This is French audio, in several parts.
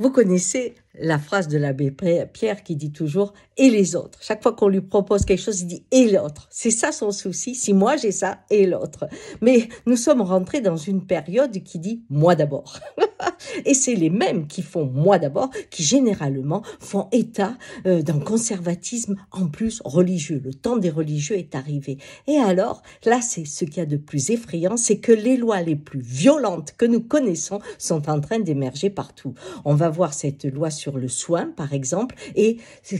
Vous connaissez la phrase de l'abbé Pierre qui dit toujours et les autres. Chaque fois qu'on lui propose quelque chose, il dit et l'autre. C'est ça son souci. Si moi j'ai ça et l'autre. Mais nous sommes rentrés dans une période qui dit moi d'abord. et c'est les mêmes qui font moi d'abord, qui généralement font état euh, d'un conservatisme en plus religieux. Le temps des religieux est arrivé. Et alors, là, c'est ce qu'il y a de plus effrayant, c'est que les lois les plus violentes que nous connaissons sont en train d'émerger partout. On va voir cette loi sur le soin, par exemple, et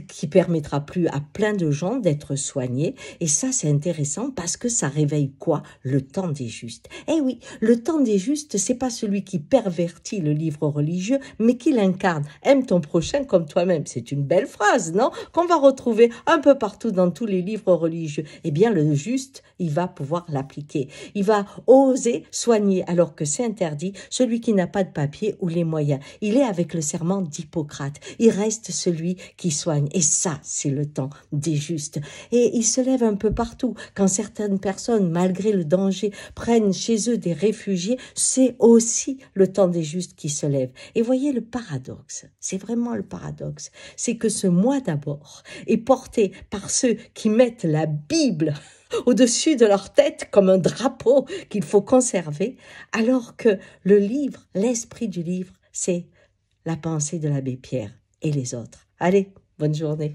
qui permettra plus à plein de gens d'être soignés. Et ça, c'est intéressant parce que ça réveille quoi Le temps des justes. Eh oui, le temps des justes, c'est pas celui qui pervertit livre religieux, mais qu'il incarne. Aime ton prochain comme toi-même. C'est une belle phrase, non Qu'on va retrouver un peu partout dans tous les livres religieux. Eh bien, le juste il va pouvoir l'appliquer. Il va oser soigner alors que c'est interdit celui qui n'a pas de papier ou les moyens. Il est avec le serment d'Hippocrate. Il reste celui qui soigne. Et ça, c'est le temps des justes. Et il se lève un peu partout. Quand certaines personnes, malgré le danger, prennent chez eux des réfugiés, c'est aussi le temps des justes qui se lèvent. Et voyez le paradoxe. C'est vraiment le paradoxe. C'est que ce moi d'abord est porté par ceux qui mettent la Bible au-dessus de leur tête comme un drapeau qu'il faut conserver, alors que le livre, l'esprit du livre, c'est la pensée de l'abbé Pierre et les autres. Allez, bonne journée.